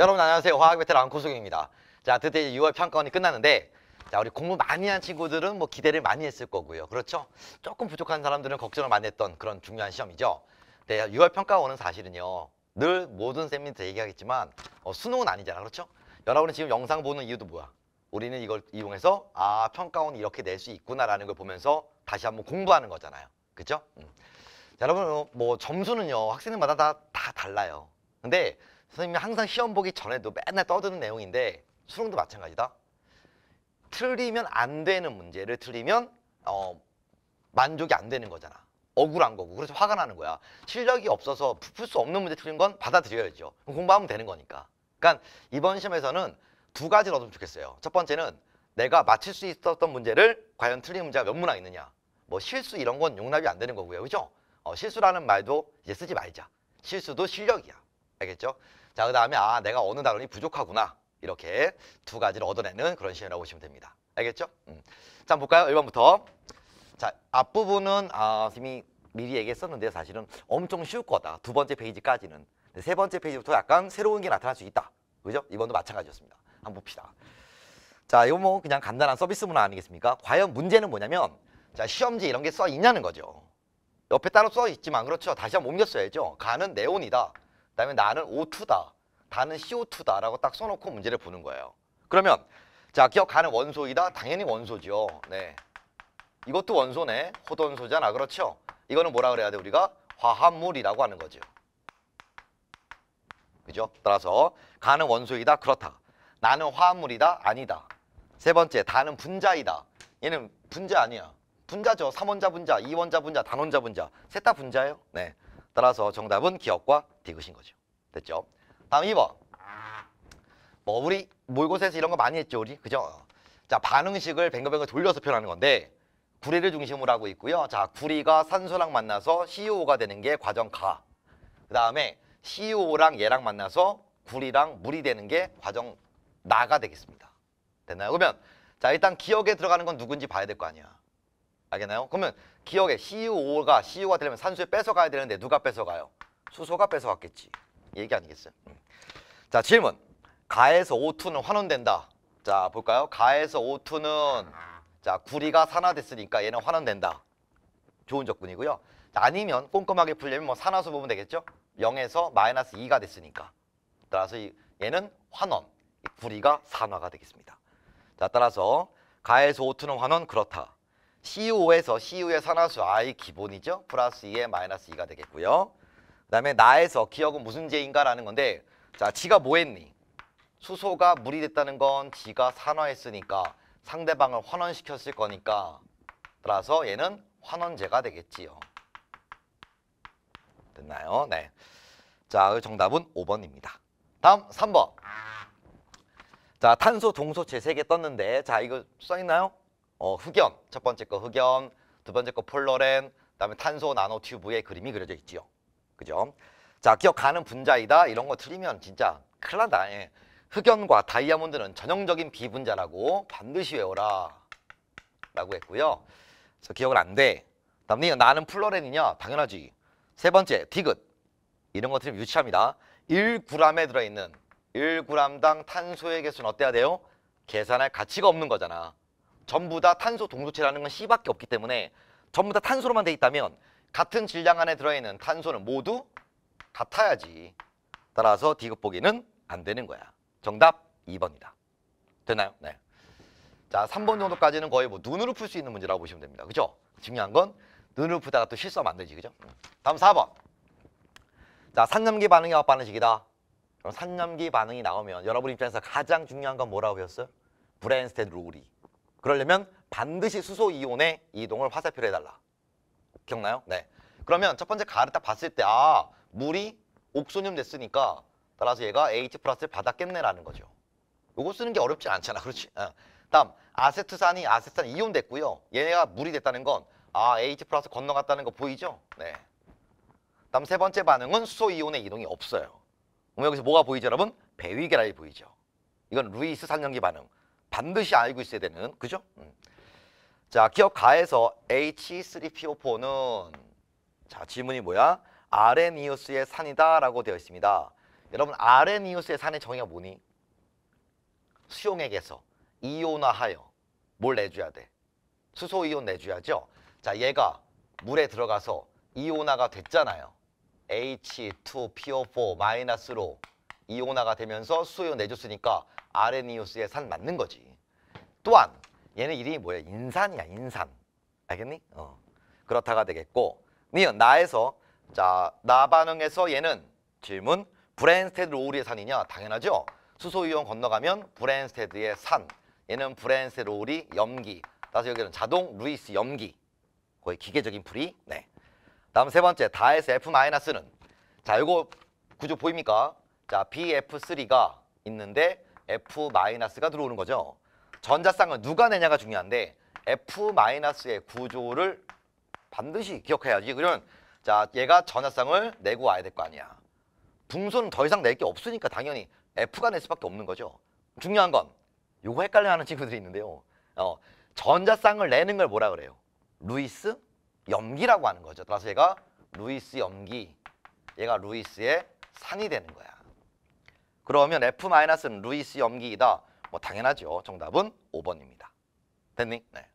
여러분 안녕하세요. 화학 베테랑 안코석입니다. 자, 드디어 6월 평가원이 끝났는데 자, 우리 공부 많이 한 친구들은 뭐 기대를 많이 했을 거고요. 그렇죠? 조금 부족한 사람들은 걱정을 많이 했던 그런 중요한 시험이죠. 네, 6월 평가원은 사실은요. 늘 모든 쌤님들 얘기하겠지만 어, 수능은 아니잖아. 그렇죠? 여러분은 지금 영상 보는 이유도 뭐야? 우리는 이걸 이용해서 아, 평가원 이렇게 낼 수 있구나라는 걸 보면서 다시 한번 공부하는 거잖아요. 그렇죠? 음. 자, 여러분 뭐 점수는요. 학생들마다 다, 다 달라요. 근데 선생님이 항상 시험 보기 전에도 맨날 떠드는 내용인데 수능도 마찬가지다. 틀리면 안 되는 문제를 틀리면 어, 만족이 안 되는 거잖아. 억울한 거고 그래서 화가 나는 거야. 실력이 없어서 풀 수 없는 문제 틀린 건 받아들여야죠. 공부하면 되는 거니까. 그러니까 이번 시험에서는 두 가지를 얻으면 좋겠어요. 첫 번째는 내가 맞출수 있었던 문제를 과연 틀린 문제가 몇 문항 있느냐. 뭐 실수 이런 건 용납이 안 되는 거고요. 그죠? 어, 실수라는 말도 이제 쓰지 말자. 실수도 실력이야. 알겠죠? 자, 그 다음에 아, 내가 어느 단원이 부족하구나. 이렇게 두 가지를 얻어내는 그런 시험이라고 보시면 됩니다. 알겠죠? 음. 자, 볼까요? 1번부터. 자, 앞부분은 아, 선생님이 미리 얘기했었는데 사실은 엄청 쉬울 거다. 두 번째 페이지까지는. 세 번째 페이지부터 약간 새로운 게 나타날 수 있다. 그죠? 이번도 마찬가지였습니다. 한번 봅시다. 자, 이거 뭐 그냥 간단한 서비스 문화 아니겠습니까? 과연 문제는 뭐냐면 자, 시험지 이런 게 써 있냐는 거죠. 옆에 따로 써 있지만 그렇죠. 다시 한번 옮겼어야죠. 가는 네온이다. 그다음에 나는 O2다. 다는 CO2다라고 딱 써놓고 문제를 보는 거예요. 그러면 자 기억하는 원소이다 당연히 원소죠. 네, 이것도 원소네 호돈소잖아 그렇죠? 이거는 뭐라 그래야 돼 우리가 화합물이라고 하는 거죠. 그죠? 따라서 가는 원소이다 그렇다. 나는 화합물이다 아니다. 세 번째 다는 분자이다. 얘는 분자 아니야. 분자죠. 삼원자 분자, 이원자 분자, 단원자 분자 셋다 분자예요. 네. 따라서 정답은 기억과 디귿인 거죠. 됐죠? 다음 2번. 뭐 우리 모의고사에서 이런 거 많이 했죠 우리 그죠? 자 반응식을 뱅글뱅글 돌려서 표현하는 건데 구리를 중심으로 하고 있고요. 자 구리가 산소랑 만나서 CO가 되는 게 과정 가. 그 다음에 CO랑 얘랑 만나서 구리랑 물이 되는 게 과정 나가 되겠습니다. 됐나요? 그러면 자 일단 기억에 들어가는 건 누군지 봐야 될 거 아니야. 알겠나요? 그러면 기억에 CuO가 e Cu가 e 되려면 산소에 뺏어가야 되는데 누가 뺏어가요? 수소가 뺏어갔겠지. 얘기 아니겠어요? 음. 자 질문. 가에서 O2는 환원된다. 자 볼까요? 가에서 O2는 자 구리가 산화됐으니까 얘는 환원된다. 좋은 접근이고요. 아니면 꼼꼼하게 풀려면 뭐 산화수 보면 되겠죠? 0에서 마이너스 2가 됐으니까. 따라서 얘는 환원, 구리가 산화가 되겠습니다. 자 따라서 가에서 O2는 환원 그렇다. CO에서 CU의 산화수 I 기본이죠. 플러스 2에 마이너스 2가 되겠고요. 그 다음에 나에서 기억은 무슨 죄인가라는 건데 자, 지가 뭐 했니? 수소가 물이 됐다는 건 지가 산화했으니까 상대방을 환원시켰을 거니까 따라서 얘는 환원제가 되겠지요. 됐나요? 네. 자, 그 정답은 5번입니다. 다음 3번. 자, 탄소 동소체 3개 떴는데 자, 이거 써 있나요? 어, 흑염, 첫 번째 거 흑염, 두 번째 거 폴로렌, 그다음에 탄소 나노튜브의 그림이 그려져 있지요. 그죠? 자, 기억하는 분자이다 이런 거 틀리면 진짜 큰일 난다. 예. 흑연과 다이아몬드는 전형적인 비분자라고 반드시 외워라 라고 했고요. 그래서 기억은 안 돼. 다음에 나는 플로렌이냐? 당연하지. 세 번째, 디귿. 이런 것들이 유치합니다. 1g에 들어있는 1g당 탄소의 개수는 어때야 돼요? 계산할 가치가 없는 거잖아. 전부 다 탄소 동소체라는 건 C밖에 없기 때문에 전부 다 탄소로만 돼 있다면 같은 질량 안에 들어있는 탄소는 모두 같아야지. 따라서 디귿보기는 안 되는 거야. 정답 2번이다. 되나요? 네. 자, 3번 정도까지는 거의 뭐 눈으로 풀 수 있는 문제라고 보시면 됩니다. 그죠? 중요한 건 눈으로 풀다가 또 실수하면 안 되지. 그죠? 음. 다음 4번. 자, 산염기 반응이 와학 반응식이다. 그럼 산염기 반응이 나오면 여러분 입장에서 가장 중요한 건 뭐라고 배웠어요? 브랜스테드 룰이. 그러려면 반드시 수소 이온의 이동을 화살표로 해달라. 기억나요? 네. 그러면 첫 번째 가를 딱 봤을 때 아, 물이 옥소늄 됐으니까 따라서 얘가 H 플러스를 받았겠네라는 거죠. 요거 쓰는 게 어렵지 않잖아. 그렇지? 어. 다음 아세트산이 아세트산 이온 됐고요. 얘가 물이 됐다는 건 아, H 플러스 건너갔다는 거 보이죠? 네. 다음 세 번째 반응은 수소 이온의 이동이 없어요. 그럼 여기서 뭐가 보이죠, 여러분? 배위계라이 보이죠. 이건 루이스 산염기 반응. 반드시 알고 있어야 되는 그죠? 음. 자 기억 가에서 H3PO4는 자 질문이 뭐야? 아레니우스의 산이다 라고 되어 있습니다. 여러분 아레니우스의 산의 정의가 뭐니? 수용액에서 이온화하여 뭘 내줘야 돼? 수소이온 내줘야죠. 자 얘가 물에 들어가서 이온화가 됐잖아요. H2PO4-로 이오화가 되면서 수요 내줬으니까 아레니우스의 산 맞는 거지. 또한 얘는 이름이 뭐야? 인산이야 인산. 알겠니? 어. 그렇다가 되겠고 니은 나에서 자 나 반응에서 얘는 질문 브랜스테드 로우리의 산이냐? 당연하죠. 수소이온 건너가면 브랜스테드의 산. 얘는 브랜스테드 로우리 염기. 따라서 여기는 자동 루이스 염기. 거의 기계적인 풀이. 네. 다음 세 번째 다에서 F-는 자 이거 구조 보입니까? 자, BF3가 있는데 F-가 들어오는 거죠. 전자쌍을 누가 내냐가 중요한데 F-의 구조를 반드시 기억해야지. 그러면 자, 얘가 전자쌍을 내고 와야 될 거 아니야. 붕소는 더 이상 낼 게 없으니까 당연히 F가 낼 수밖에 없는 거죠. 중요한 건 요거 헷갈려하는 친구들이 있는데요. 어, 전자쌍을 내는 걸 뭐라 그래요? 루이스 염기라고 하는 거죠. 따라서 얘가 루이스 염기, 얘가 루이스의 산이 되는 거야. 그러면 F-는 루이스 염기이다. 뭐 당연하죠. 정답은 5번입니다. 됐니? 네.